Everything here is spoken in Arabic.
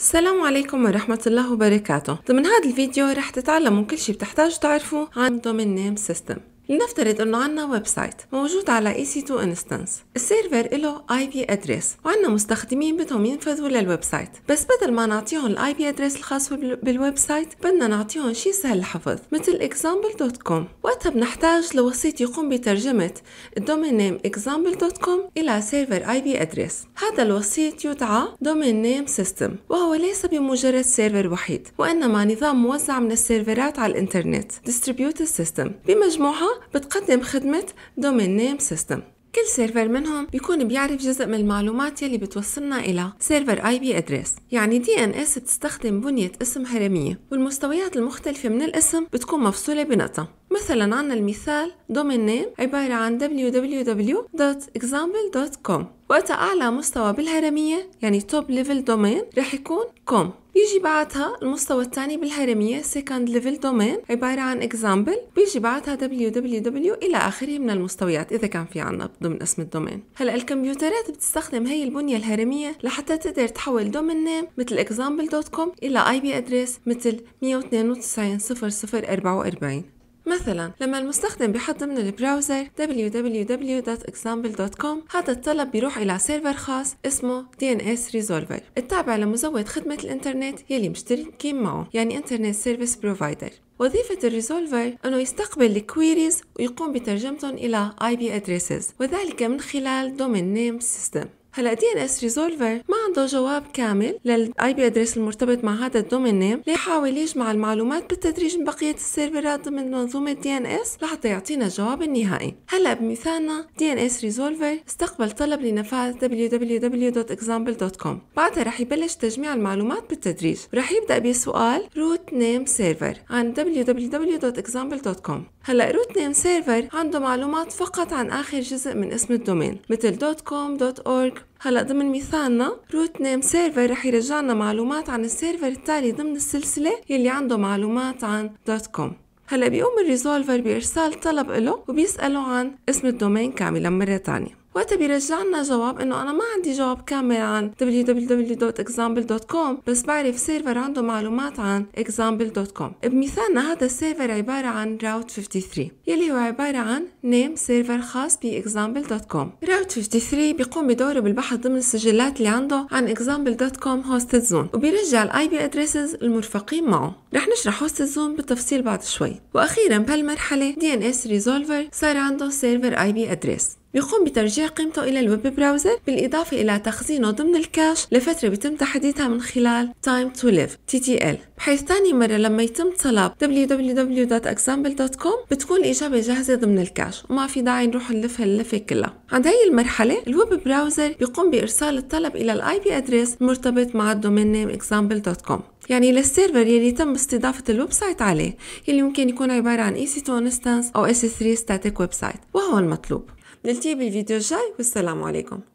السلام عليكم ورحمة الله وبركاته ضمن هذا الفيديو رح تتعلموا كل شيء بتحتاجوا تعرفوه عن Domain Name System لنفترض انه عنا ويب سايت موجود على اي سي 2 انستنس السيرفر له اي بي ادريس وعنا مستخدمين بدهم ينفذوا للويب سايت بس بدل ما نعطيهم الاي بي ادريس الخاص بالويب سايت بدنا نعطيهم شيء سهل الحفظ مثل example.com وقتها بنحتاج لوسيط يقوم بترجمة الدومين نيم example.com إلى سيرفر اي بي ادريس هذا الوسيط يدعى دومين نيم سيستم وهو ليس بمجرد سيرفر وحيد وإنما نظام موزع من السيرفرات على الإنترنت distributed system بمجموعها بتقدم خدمة Domain Name System كل سيرفر منهم بيكون بيعرف جزء من المعلومات يلي بتوصلنا إلى سيرفر اي بي ادريس يعني دي ان اس بتستخدم بنية اسم هرمية والمستويات المختلفة من الاسم بتكون مفصولة بنقطة مثلا عنا المثال دومين نيم عبارة عن www.example.com وقتها أعلى مستوى بالهرمية يعني توب ليفل دومين رح يكون كوم بيجي بعدها المستوى الثاني بالهرمية second level domain عبارة عن example بيجي بعدها www إلى آخره من المستويات إذا كان في عنا ضمن اسم الدومين هلا الكمبيوترات بتستخدم هي البنية الهرمية لحتى تقدر تحول دومين نيم مثل example.com إلى IP address مثل 192.0044 مثلا لما المستخدم بحط ضمن البراوزر www.example.com هذا الطلب بيروح إلى سيرفر خاص اسمه DNS Resolver التابع لمزود خدمة الإنترنت يلي مشتركين معه يعني إنترنت سيرفيس بروفايدر وظيفة الريزولفر أنه يستقبل الكويريز ويقوم بترجمتهم إلى IP addresses وذلك من خلال domain name system هلا دي ان اس ريزولفر ما عنده جواب كامل للاي بي ادريس المرتبط مع هذا الدومين نيم ليحاول يجمع المعلومات بالتدريج من بقيه السيرفرات ضمن منظومه دي ان اس لحتى يعطينا الجواب النهائي هلا بمثالنا دي ان اس ريزولفر استقبل طلب لنفاذ www.example.com بعدها رح يبلش تجميع المعلومات بالتدريج رح يبدا بسؤال روت نيم سيرفر عن www.example.com هلا روت نيم سيرفر عنده معلومات فقط عن اخر جزء من اسم الدومين مثل دوت كوم دوت اورج هلا ضمن مثالنا روت نيم سيرفر رح يرجعنا معلومات عن السيرفر التالي ضمن السلسلة يلي عنده معلومات عن دوت كوم هلا بيقوم الريزولفر بإرسال طلب له وبيسأله عن اسم الدومين كاملا مرة تانية وقتها بيرجع لنا جواب انه انا ما عندي جواب كامل عن www.example.com بس بعرف سيرفر عنده معلومات عن example.com بمثالنا هذا السيرفر عبارة عن route 53 يلي هو عبارة عن نيم سيرفر خاص ب example.com route 53 بيقوم بدوره بالبحث ضمن السجلات اللي عنده عن example.com hosted zone وبيرجع الاي بي ادريسز المرفقين معه رح نشرح hosted zone بالتفصيل بعد شوي واخيرا بهالمرحلة DNS Resolver صار عنده سيرفر IP address بيقوم بترجيع قيمته إلى الويب براوزر بالإضافة إلى تخزينه ضمن الكاش لفترة بيتم تحديدها من خلال time to live TTL بحيث ثاني مرة لما يتم طلب www.example.com بتكون الإجابة جاهزة ضمن الكاش وما في داعي نروح نلف هاللفة كلها عند هاي المرحلة الويب براوزر بيقوم بإرسال الطلب إلى الاي بي ادريس المرتبط مع الدومين نيم example.com يعني للسيرفر يلي تم استضافة الويب سايت عليه يلي ممكن يكون عبارة عن EC2 instance او s EC3 static website وهو المطلوب نلتقي بالفيديو الجاي والسلام عليكم